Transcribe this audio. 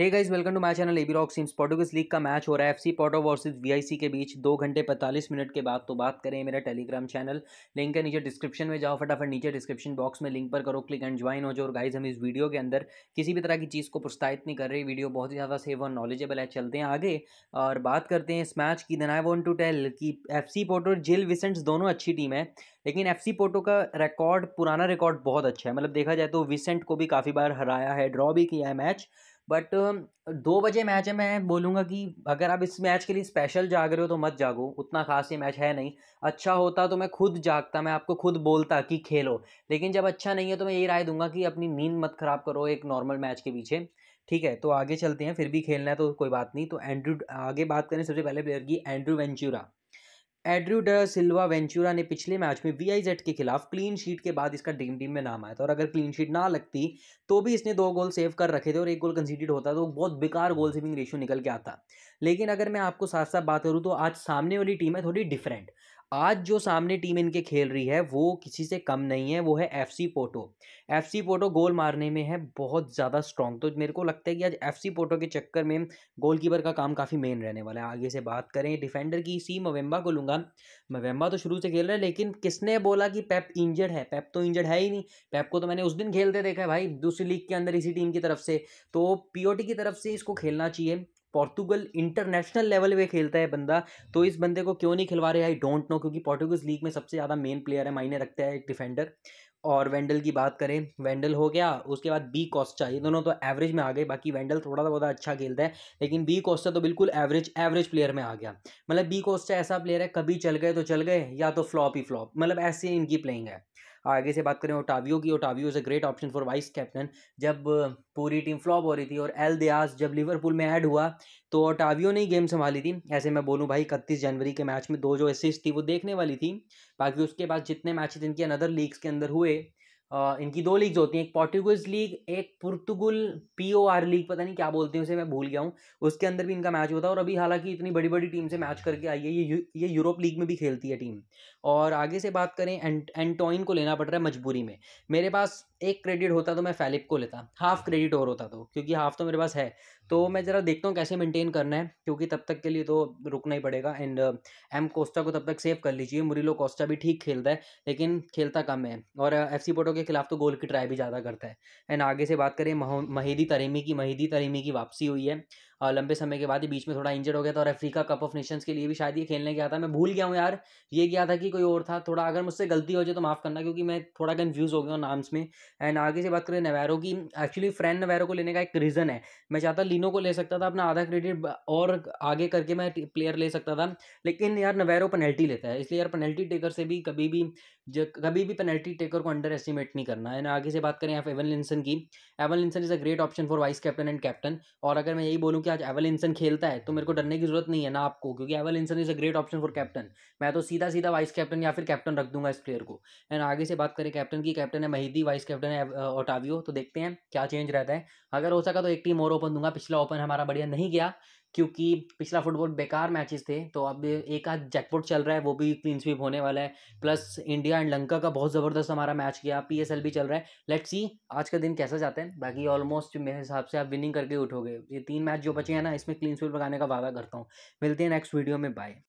hey guys welcome to my channel AB rock sims Portuguese league का match हो रहा है एफसी पोर्टो वर्सेस वीआईसी के बीच दो घंटे पैंतालीस मिनट के बाद तो बात करें मेरा टेलीग्राम चैनल लिंक है नीचे डिस्क्रिप्शन में जाओ फटाफट नीचे डिस्क्रिप्शन बॉक्स में लिंक पर करो क्लिक एंड ज्वाइन हो जाओ और गाइज हम इस वीडियो के अंदर किसी भी तरह की चीज़ को प्रोत्साहित नहीं कर रही वीडियो बहुत ही ज़्यादा सेफ और नॉलेजेबल है चलते हैं आगे और बात करते हैं इस मैच की दिन आई वॉन्ट टू टेल कि F C Porto Gil Vicente दोनों अच्छी टीम है लेकिन एफ सी पोर्टो का रिकॉर्ड पुराना रिकॉर्ड बहुत अच्छा है मतलब देखा जाए तो विसेंट को भी काफ़ी बार हराया है ड्रॉ भी किया है मैच बट um, दो बजे मैच है मैं बोलूँगा कि अगर आप इस मैच के लिए स्पेशल जाग रहे हो तो मत जागो उतना खास ये मैच है नहीं अच्छा होता तो मैं खुद जागता मैं आपको खुद बोलता कि खेलो लेकिन जब अच्छा नहीं है तो मैं यही राय दूंगा कि अपनी नींद मत ख़राब करो एक नॉर्मल मैच के पीछे ठीक है तो आगे चलते हैं फिर भी खेलना है तो कोई बात नहीं तो एंड्रू आगे बात करें सबसे पहले प्लेयर की एंड्रू वेंचूरा एड्रू सिल्वा वेंचुरा ने पिछले मैच में वीआईजेड के खिलाफ क्लीन शीट के बाद इसका ड्रीम टीम में नाम आया था और अगर क्लीन शीट ना लगती तो भी इसने दो गोल सेव कर रखे थे और एक गोल कंसीडेड होता तो बहुत बेकार गोल सेविंग रेशियो निकल के आता लेकिन अगर मैं आपको साथ साथ बात करूँ तो आज सामने वाली टीम है थोड़ी डिफरेंट आज जो सामने टीम इनके खेल रही है वो किसी से कम नहीं है वो है FC Porto FC Porto goal मारने में है बहुत ज़्यादा स्ट्रॉन्ग तो मेरे को लगता है कि आज एफसी पोटो के चक्कर में गोलकीपर का काम काफ़ी मेन रहने वाला है आगे से बात करें डिफेंडर की सी मवेम्बा को लूँगा मवेम्बा तो शुरू से खेल रहा है लेकिन किसने बोला कि पैप इंजर्ड है पैप तो इंजर्ड है ही नहीं पैप को तो मैंने उस दिन खेलते देखा है भाई दूसरी लीग के अंदर इसी टीम की तरफ से तो पी की तरफ से इसको खेलना चाहिए पोर्तुगल इंटरनेशनल लेवल पे खेलता है बंदा तो इस बंदे को क्यों नहीं खिलवा रहे आई डोंट नो क्योंकि पोर्टुगल लीग में सबसे ज़्यादा मेन प्लेयर है मायने रखता है एक डिफेंडर और वेंडल की बात करें वेंडल हो गया उसके बाद बी कॉस्टा ये दोनों तो एवरेज में आ गए बाकी वेंडल थोड़ा सा बहुत अच्छा खेलता है लेकिन बी कॉस्टा तो बिल्कुल एवरेज एवरेज प्लेयर में आ गया मतलब बी कॉस्टा ऐसा प्लेयर है कभी चल गए तो चल गए या तो फ्लॉप ही फ्लॉप मतलब ऐसे इनकी प्लेइंग है आगे से बात करें ओटावियो की Otavio is a great option for vice captain जब पूरी टीम फ्लॉप हो रही थी और एल दयास जब लिवरपूल में ऐड हुआ तो ओटावियो ने ही गेम संभाली थी ऐसे मैं बोलूँ भाई इकतीस जनवरी के मैच में दो जो एसिस थी वो देखने वाली थी बाकी उसके बाद जितने मैच इनके अनदर लीग्स के अंदर हुए इनकी दो लीग्स होती हैं एक पोर्टुगुज लीग एक Portugal P O R league पता नहीं क्या बोलते हैं उसे मैं भूल गया हूँ उसके अंदर भी इनका मैच होता है और अभी हालांकि इतनी बड़ी बड़ी टीम से मैच करके आई है ये ये यूरोप लीग में भी खेलती है टीम और आगे से बात करें एंटोइन को लेना पड़ रहा है मजबूरी में मेरे पास एक क्रेडिट होता तो मैं फैलिप को लेता हाफ क्रेडिट और होता तो क्योंकि हाफ तो मेरे पास है तो मैं ज़रा देखता हूँ कैसे मेंटेन करना है क्योंकि तब तक के लिए तो रुकना ही पड़ेगा एंड एम कोस्टा को तब तक सेव कर लीजिए मुरिलो कोस्टा भी ठीक खेलता है लेकिन खेलता कम है और एफ सी पोटो के के खिलाफ तो गोल की ट्राई भी ज़्यादा करता है एंड आगे से बात करें महिदी तरीमी की महिदी तरीमी की वापसी हुई है लंबे समय के बाद ही बीच में थोड़ा इंजर्ड हो गया था और अफ्रीका कप ऑफ नेशंस के लिए भी शायद ये खेलने गया था मैं भूल गया हूँ यार ये गया था कि कोई और था थोड़ा अगर मुझसे गलती हो जाए तो माफ़ करना क्योंकि मैं थोड़ा कन्फ्यूज़ हो गया हूँ नाम्स में एंड आगे से बात करें नवैरो की एक्चुअली फ्रेंड नवैरो को लेने का एक रीज़न है मैं चाहता लिनो को ले सकता था अपना आधा क्रेडिट और आगे करके मैं प्लेयर ले सकता था लेकिन यार नवैरो पेनल्टी लेता है इसलिए यार पेनल्टी टेकर से भी कभी भी जो कभी भी पेनल्टी टेकर को अंडर एस्टिमेट नहीं करना है ना आगे से बात करें आप एवन लिंसन की Evanilson is a great option for vice captain and captain और अगर मैं यही बोलूँ कि आज एवन लिंसन खेलता है तो मेरे को डरने की जरूरत नहीं है ना आपको क्योंकि Evanilson is a great option for captain मैं तो सीधा सीधा वाइस कैप्टन या फिर कैप्टन रख दूंगा इस प्लेयर को एंड आगे से बात करें कैप्टन की कैप्टन है महिदी वाइस कैप्टन है ओटावियो तो देखते हैं क्या चेंज रहता है अगर हो सका तो एक टीम और ओपन दूंगा पिछला ओपन हमारा बढ़िया नहीं गया क्योंकि पिछला फुटबॉल बेकार मैचेस थे तो अब एक आध जैकपॉट चल रहा है वो भी क्लीन स्वीप होने वाला है प्लस इंडिया एंड लंका का बहुत ज़बरदस्त हमारा मैच गया पी भी चल रहा है लेट्स सी आज का दिन कैसा जाता है बाकी ऑलमोस्ट मेरे हिसाब से आप विनिंग करके उठोगे ये तीन मैच जो बचे हैं ना इसमें क्लीन स्वीप लगाने का वादा करता हूँ मिलते हैं नेक्स्ट वीडियो में बाय